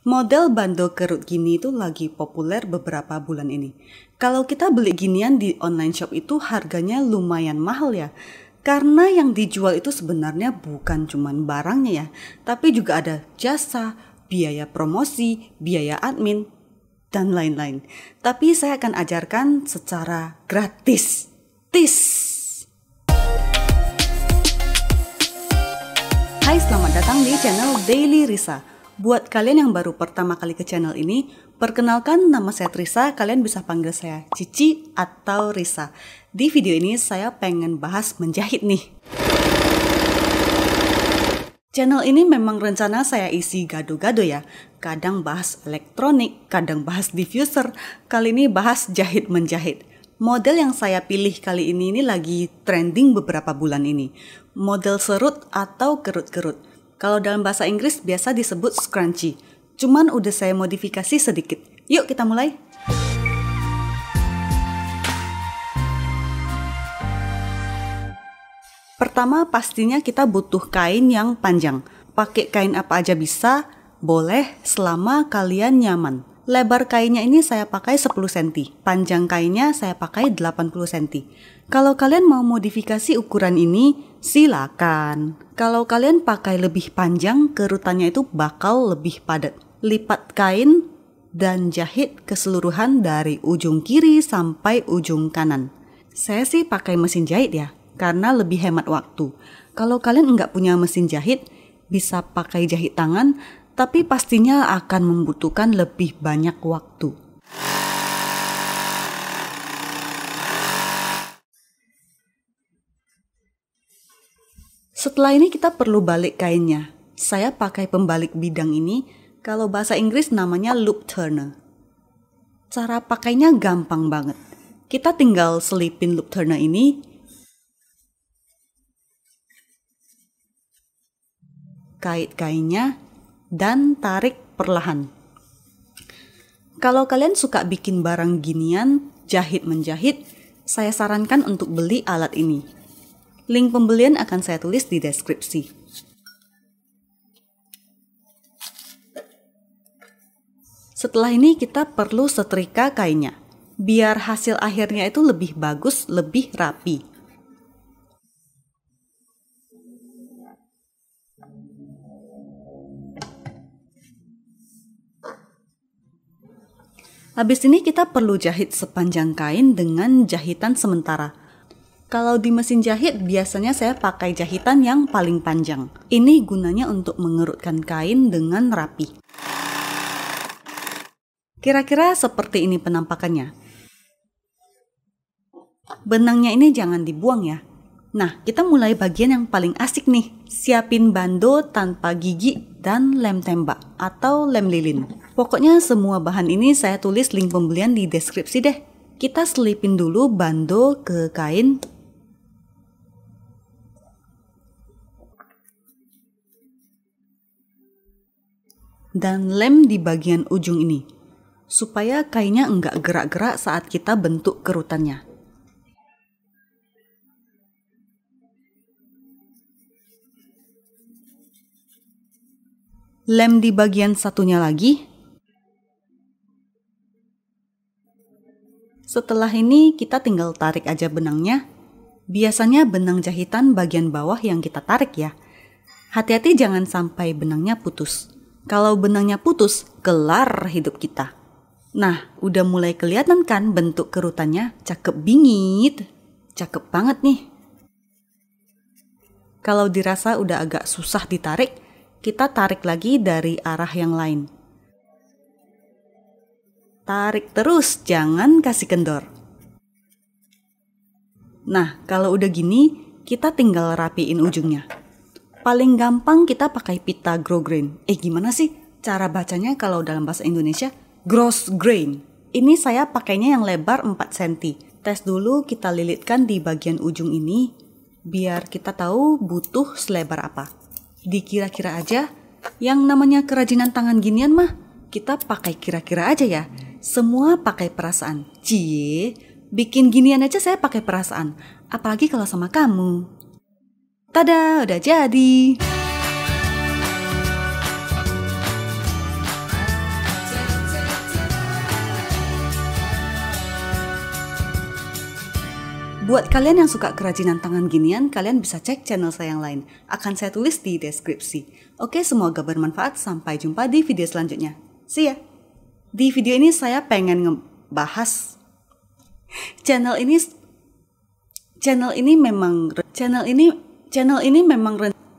Model bandel kerut gini itu lagi populer beberapa bulan ini. Kalau kita beli ginian di online shop itu harganya lumayan mahal ya. Karena yang dijual itu sebenarnya bukan cuman barangnya ya, tapi juga ada jasa, biaya promosi, biaya admin, dan lain-lain. Tapi saya akan ajarkan secara gratis. Tis! Hai, selamat datang di channel Daily Risa Buat kalian yang baru pertama kali ke channel ini, perkenalkan nama saya Trisa, kalian bisa panggil saya Cici atau Risa. Di video ini saya pengen bahas menjahit nih. Channel ini memang rencana saya isi gado-gado ya. Kadang bahas elektronik, kadang bahas diffuser, kali ini bahas jahit-menjahit. Model yang saya pilih kali ini ini lagi trending beberapa bulan ini. Model serut atau kerut-kerut kalau dalam bahasa Inggris biasa disebut scrunchie. Cuman udah saya modifikasi sedikit. Yuk kita mulai. Pertama pastinya kita butuh kain yang panjang. Pakai kain apa aja bisa, boleh selama kalian nyaman lebar kainnya ini saya pakai 10 cm, panjang kainnya saya pakai 80 cm. Kalau kalian mau modifikasi ukuran ini, silakan. Kalau kalian pakai lebih panjang, kerutannya itu bakal lebih padat. Lipat kain dan jahit keseluruhan dari ujung kiri sampai ujung kanan. Saya sih pakai mesin jahit ya, karena lebih hemat waktu. Kalau kalian nggak punya mesin jahit, bisa pakai jahit tangan tapi pastinya akan membutuhkan lebih banyak waktu. Setelah ini kita perlu balik kainnya. Saya pakai pembalik bidang ini, kalau bahasa Inggris namanya loop turner. Cara pakainya gampang banget. Kita tinggal selipin loop turner ini kait kainnya dan tarik perlahan. Kalau kalian suka bikin barang ginian, jahit-menjahit, saya sarankan untuk beli alat ini. Link pembelian akan saya tulis di deskripsi. Setelah ini kita perlu setrika kainnya, biar hasil akhirnya itu lebih bagus, lebih rapi. Habis ini kita perlu jahit sepanjang kain dengan jahitan sementara. Kalau di mesin jahit, biasanya saya pakai jahitan yang paling panjang. Ini gunanya untuk mengerutkan kain dengan rapi. Kira-kira seperti ini penampakannya. Benangnya ini jangan dibuang ya. Nah, kita mulai bagian yang paling asik nih. Siapin bando tanpa gigi dan lem tembak atau lem lilin. Pokoknya semua bahan ini saya tulis link pembelian di deskripsi deh. Kita selipin dulu bando ke kain. Dan lem di bagian ujung ini, supaya kainnya enggak gerak-gerak saat kita bentuk kerutannya. Lem di bagian satunya lagi, Setelah ini kita tinggal tarik aja benangnya. Biasanya benang jahitan bagian bawah yang kita tarik ya. Hati-hati jangan sampai benangnya putus. Kalau benangnya putus, kelar hidup kita. Nah, udah mulai kelihatan kan bentuk kerutannya? Cakep bingit. Cakep banget nih. Kalau dirasa udah agak susah ditarik, kita tarik lagi dari arah yang lain. Tarik terus, jangan kasih kendor. Nah, kalau udah gini, kita tinggal rapiin ujungnya. Paling gampang kita pakai pita grow grain. Eh, gimana sih cara bacanya kalau dalam bahasa Indonesia? Gross grain. Ini saya pakainya yang lebar 4 cm. Tes dulu kita lilitkan di bagian ujung ini biar kita tahu butuh selebar apa. Dikira-kira aja, yang namanya kerajinan tangan ginian mah kita pakai kira-kira aja ya. Semua pakai perasaan. Cie, bikin ginian aja saya pakai perasaan. Apalagi kalau sama kamu. Tada, udah jadi. Buat kalian yang suka kerajinan tangan ginian, kalian bisa cek channel saya yang lain. Akan saya tulis di deskripsi. Oke, semoga bermanfaat. Sampai jumpa di video selanjutnya. See ya! Di video ini saya pengen ngebahas channel ini channel ini memang channel ini channel ini memang